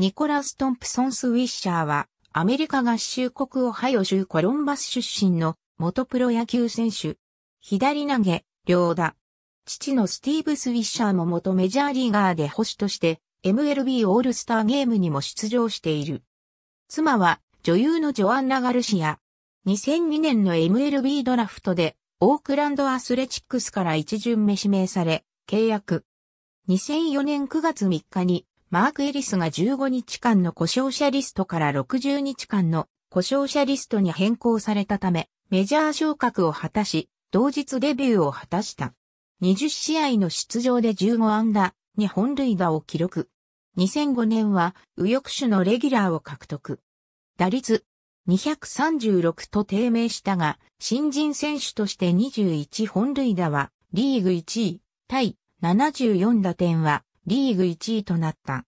ニコラス・トンプソンス・ウィッシャーは、アメリカ合衆国オハイオ州コロンバス出身の元プロ野球選手。左投げ、両打。父のスティーブ・スウィッシャーも元メジャーリーガーで保守として、MLB オールスターゲームにも出場している。妻は女優のジョアンナ・ガルシア。2002年の MLB ドラフトでオークランドアスレチックスから一巡目指名され、契約。2004年9月3日にマーク・エリスが15日間の故障者リストから60日間の故障者リストに変更されたため、メジャー昇格を果たし、同日デビューを果たした。20試合の出場で15安打、に本塁打を記録。2005年は右翼手のレギュラーを獲得。打率236と低迷したが、新人選手として21本塁打はリーグ1位、対74打点はリーグ1位となった。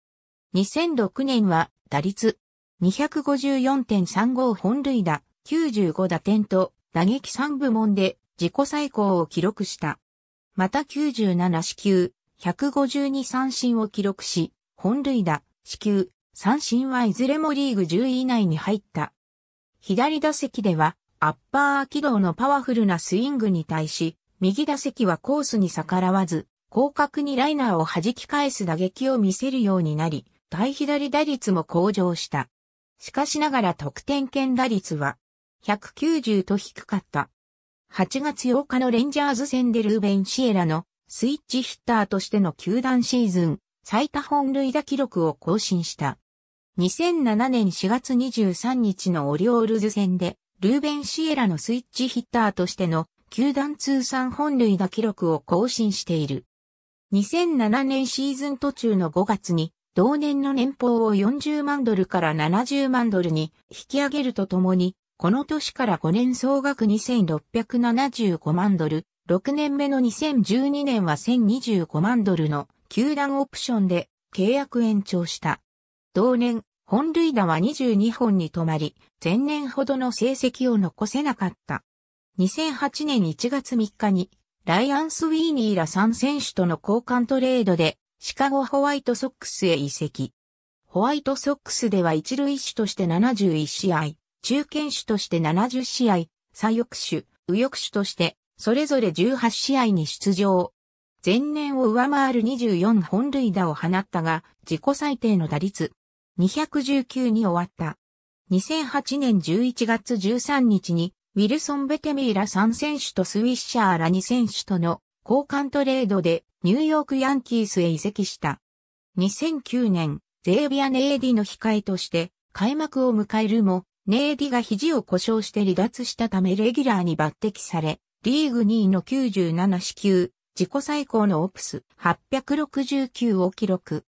2006年は打率254.35本塁打、95打点と打撃3部門で自己最高を記録した。また97四球、152三振を記録し、本塁打、四球、三振はいずれもリーグ10位以内に入った。左打席では、アッパー軌道のパワフルなスイングに対し、右打席はコースに逆らわず、広角にライナーを弾き返す打撃を見せるようになり、対左打率も向上した。しかしながら得点圏打率は190と低かった。8月8日のレンジャーズ戦でルーベン・シエラのスイッチヒッターとしての球団シーズン最多本塁打記録を更新した。2007年4月23日のオリオールズ戦でルーベン・シエラのスイッチヒッターとしての球団通算本塁打記録を更新している。2007年シーズン途中の5月に、同年の年俸を40万ドルから70万ドルに引き上げるとともに、この年から5年総額2675万ドル、6年目の2012年は1025万ドルの球団オプションで契約延長した。同年、本塁打は22本に止まり、前年ほどの成績を残せなかった。2008年1月3日にライアンス・ウィーニーら3選手との交換トレードで、シカゴホワイトソックスへ移籍。ホワイトソックスでは一塁手として71試合、中堅手として70試合、左翼手、右翼手として、それぞれ18試合に出場。前年を上回る24本塁打を放ったが、自己最低の打率、219に終わった。2008年11月13日にウィルソン・ベテミーら3選手とスウィッシャーら2選手との交換トレードでニューヨークヤンキースへ移籍した。2009年、ゼービア・ネイディの控えとして開幕を迎えるも、ネイディが肘を故障して離脱したためレギュラーに抜擢され、リーグ2位の97支球、自己最高のオプス869を記録。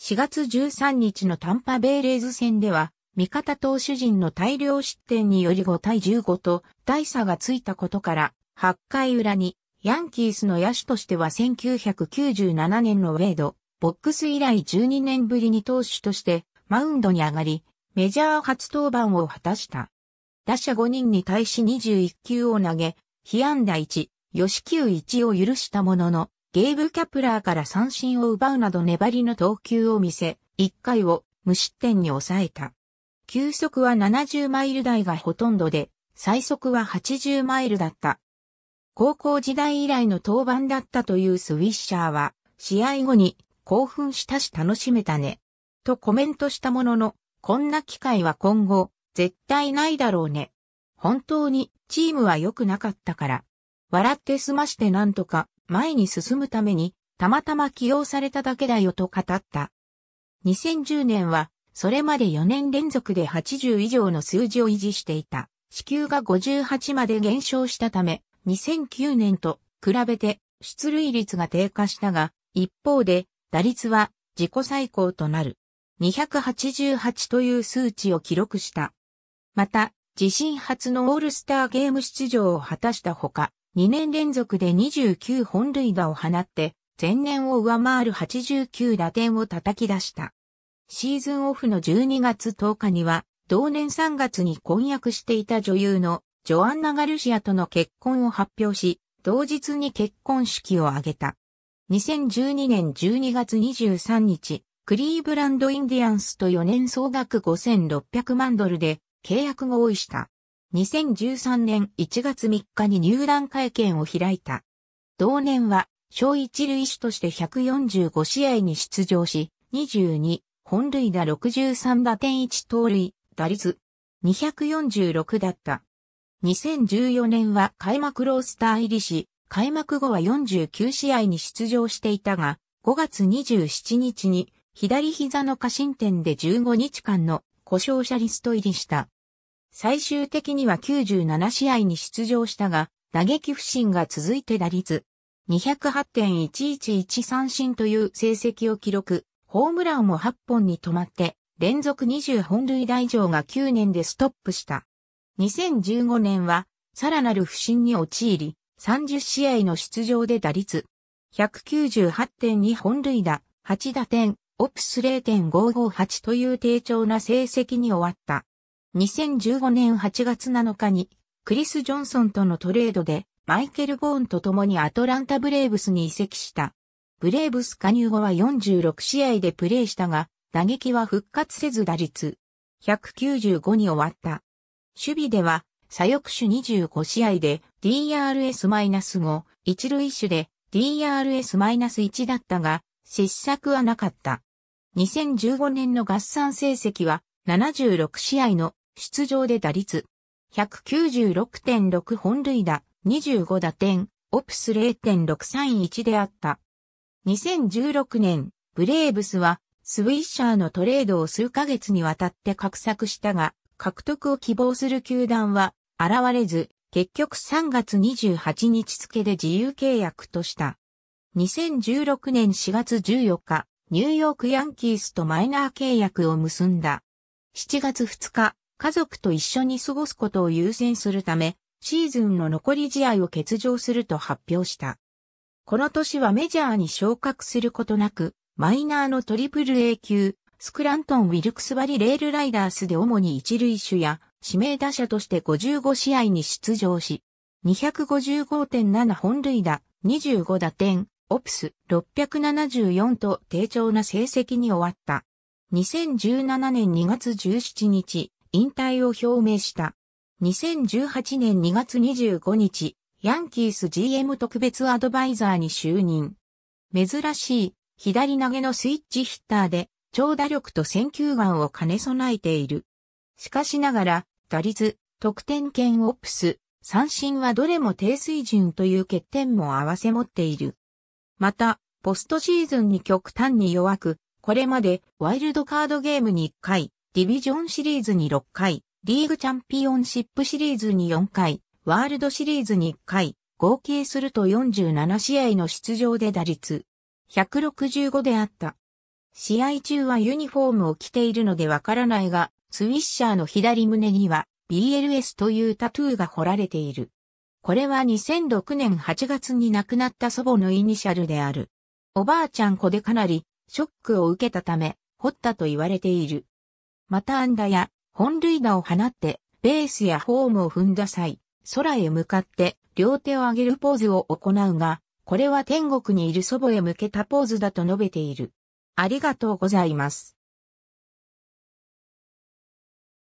4月13日のタンパベイレーズ戦では、味方投手陣の大量失点により5対15と大差がついたことから、8回裏にヤンキースの野手としては1997年のウェイド、ボックス以来12年ぶりに投手としてマウンドに上がり、メジャー初登板を果たした。打者5人に対し21球を投げ、被安打1、吉球1を許したものの、ゲーブ・キャプラーから三振を奪うなど粘りの投球を見せ、1回を無失点に抑えた。球速は70マイル台がほとんどで、最速は80マイルだった。高校時代以来の登板だったというスウィッシャーは、試合後に興奮したし楽しめたね。とコメントしたものの、こんな機会は今後、絶対ないだろうね。本当にチームは良くなかったから。笑って済ましてなんとか前に進むためにたまたま起用されただけだよと語った。2010年はそれまで4年連続で80以上の数字を維持していた。支給が58まで減少したため、2009年と比べて出塁率が低下したが、一方で打率は自己最高となる。288という数値を記録した。また、自身初のオールスターゲーム出場を果たしたほか、2年連続で29本塁打を放って、前年を上回る89打点を叩き出した。シーズンオフの12月10日には、同年3月に婚約していた女優のジョアンナ・ガルシアとの結婚を発表し、同日に結婚式を挙げた。2012年12月23日、クリーブランド・インディアンスと4年総額5600万ドルで契約合意した。2013年1月3日に入団会見を開いた。同年は、小一塁手として145試合に出場し、22本塁打63打点1盗塁、打率246だった。2014年は開幕ロースター入りし、開幕後は49試合に出場していたが、5月27日に左膝の過伸点で15日間の故障者リスト入りした。最終的には97試合に出場したが、打撃不振が続いて打率208.111三振という成績を記録。ホームランも8本に止まって、連続20本塁打以上が9年でストップした。2015年は、さらなる不振に陥り、30試合の出場で打率、198.2本塁打、8打点、オプス0.558という低調な成績に終わった。2015年8月7日に、クリス・ジョンソンとのトレードで、マイケル・ボーンと共にアトランタ・ブレーブスに移籍した。ブレーブス加入後は46試合でプレーしたが、打撃は復活せず打率195に終わった。守備では、左翼手25試合で DRS-5、一塁手で DRS-1 だったが、失策はなかった。2015年の合算成績は76試合の出場で打率196.6本塁打25打点、オプス0.631であった。2016年、ブレーブスは、スウィッシャーのトレードを数ヶ月にわたって画策したが、獲得を希望する球団は、現れず、結局3月28日付で自由契約とした。2016年4月14日、ニューヨークヤンキースとマイナー契約を結んだ。7月2日、家族と一緒に過ごすことを優先するため、シーズンの残り試合を欠場すると発表した。この年はメジャーに昇格することなく、マイナーのトリプル A 級、スクラントン・ウィルクスバリ・レールライダースで主に一塁手や指名打者として55試合に出場し、255.7本塁打、25打点、オプス674と低調な成績に終わった。2017年2月17日、引退を表明した。2018年2月25日、ヤンキース GM 特別アドバイザーに就任。珍しい左投げのスイッチヒッターで長打力と選球眼を兼ね備えている。しかしながら打率、得点圏オプス、三振はどれも低水準という欠点も合わせ持っている。また、ポストシーズンに極端に弱く、これまでワイルドカードゲームに1回、ディビジョンシリーズに6回、リーグチャンピオンシップシリーズに4回、ワールドシリーズに1回、合計すると47試合の出場で打率165であった。試合中はユニフォームを着ているのでわからないが、スウィッシャーの左胸には BLS というタトゥーが彫られている。これは2006年8月に亡くなった祖母のイニシャルである。おばあちゃん子でかなりショックを受けたため、掘ったと言われている。また安打や本塁打を放って、ベースやホームを踏んだ際、空へ向かって両手を上げるポーズを行うが、これは天国にいる祖母へ向けたポーズだと述べている。ありがとうございます。